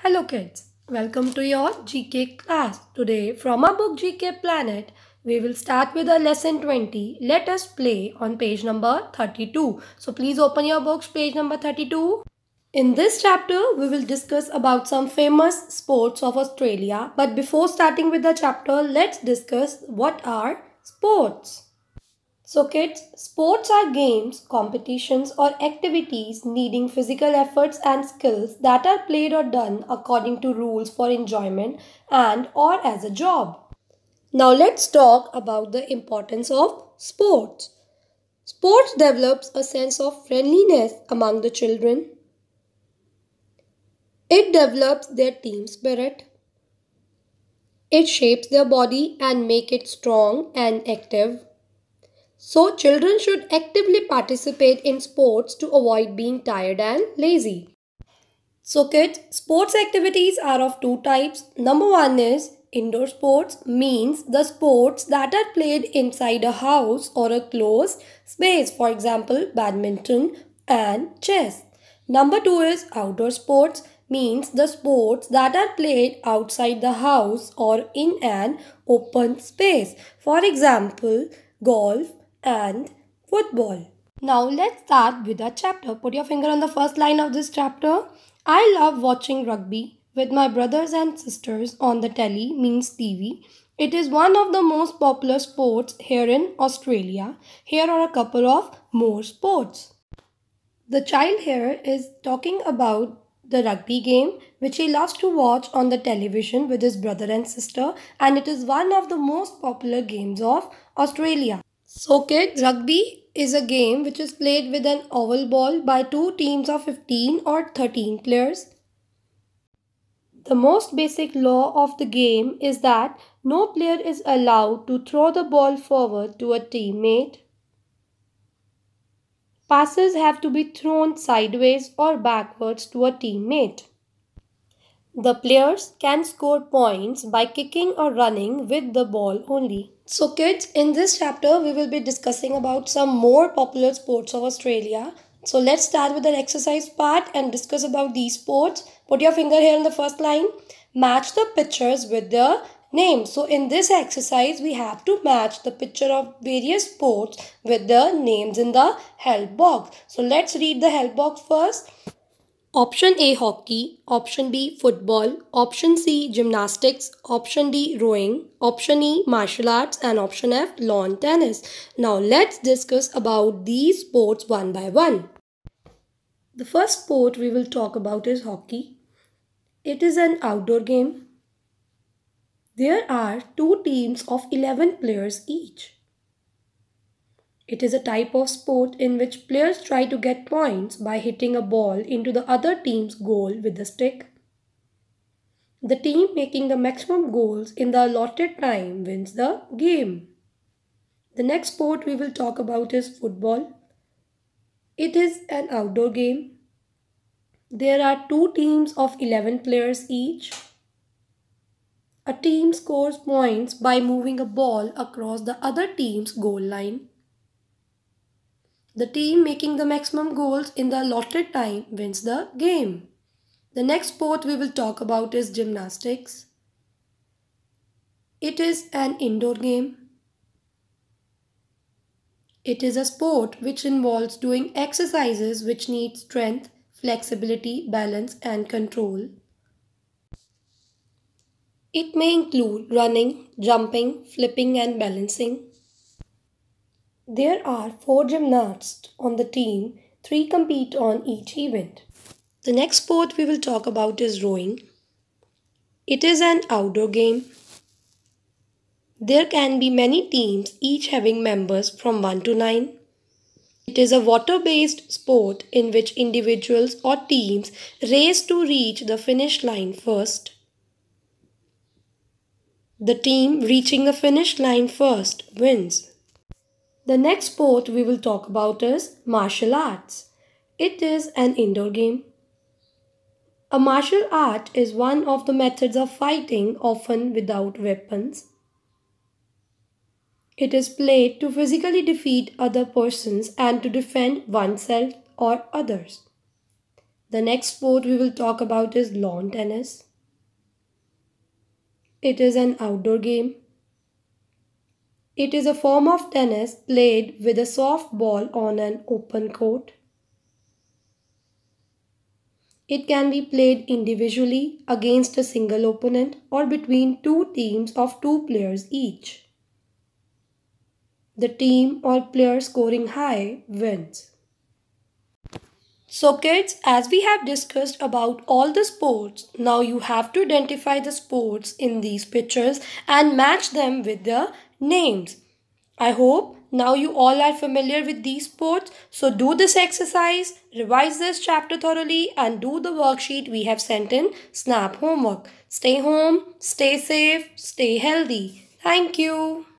Hello kids, welcome to your GK class. Today from our book GK Planet, we will start with our lesson 20. Let us play on page number 32. So please open your books page number 32. In this chapter, we will discuss about some famous sports of Australia. But before starting with the chapter, let's discuss what are sports. So, kids, sports are games, competitions, or activities needing physical efforts and skills that are played or done according to rules for enjoyment and or as a job. Now, let's talk about the importance of sports. Sports develops a sense of friendliness among the children. It develops their team spirit. It shapes their body and make it strong and active. So, children should actively participate in sports to avoid being tired and lazy. So, kids, sports activities are of two types. Number one is indoor sports, means the sports that are played inside a house or a closed space, for example, badminton and chess. Number two is outdoor sports, means the sports that are played outside the house or in an open space. For example, golf, and football. Now let's start with our chapter. Put your finger on the first line of this chapter. I love watching rugby with my brothers and sisters on the telly means TV. It is one of the most popular sports here in Australia. Here are a couple of more sports. The child here is talking about the rugby game, which he loves to watch on the television with his brother and sister, and it is one of the most popular games of Australia. So, kids, rugby is a game which is played with an oval ball by two teams of 15 or 13 players. The most basic law of the game is that no player is allowed to throw the ball forward to a teammate. Passes have to be thrown sideways or backwards to a teammate. The players can score points by kicking or running with the ball only. So kids, in this chapter, we will be discussing about some more popular sports of Australia. So let's start with the exercise part and discuss about these sports. Put your finger here on the first line. Match the pictures with their name. So in this exercise, we have to match the picture of various sports with the names in the help box. So let's read the help box first. Option A hockey, option B football, option C gymnastics, option D rowing, option E martial arts and option F lawn tennis. Now let's discuss about these sports one by one. The first sport we will talk about is hockey. It is an outdoor game. There are two teams of 11 players each. It is a type of sport in which players try to get points by hitting a ball into the other team's goal with a stick. The team making the maximum goals in the allotted time wins the game. The next sport we will talk about is football. It is an outdoor game. There are two teams of 11 players each. A team scores points by moving a ball across the other team's goal line. The team making the maximum goals in the allotted time wins the game. The next sport we will talk about is gymnastics. It is an indoor game. It is a sport which involves doing exercises which need strength, flexibility, balance and control. It may include running, jumping, flipping and balancing. There are four gymnasts on the team, three compete on each event. The next sport we will talk about is rowing. It is an outdoor game. There can be many teams, each having members from 1 to 9. It is a water based sport in which individuals or teams race to reach the finish line first. The team reaching the finish line first wins. The next sport we will talk about is martial arts. It is an indoor game. A martial art is one of the methods of fighting, often without weapons. It is played to physically defeat other persons and to defend oneself or others. The next sport we will talk about is lawn tennis. It is an outdoor game. It is a form of tennis played with a soft ball on an open court. It can be played individually against a single opponent or between two teams of two players each. The team or player scoring high wins. So kids, as we have discussed about all the sports, now you have to identify the sports in these pictures and match them with the names. I hope now you all are familiar with these sports, so do this exercise, revise this chapter thoroughly, and do the worksheet we have sent in SNAP homework. Stay home, stay safe, stay healthy. Thank you.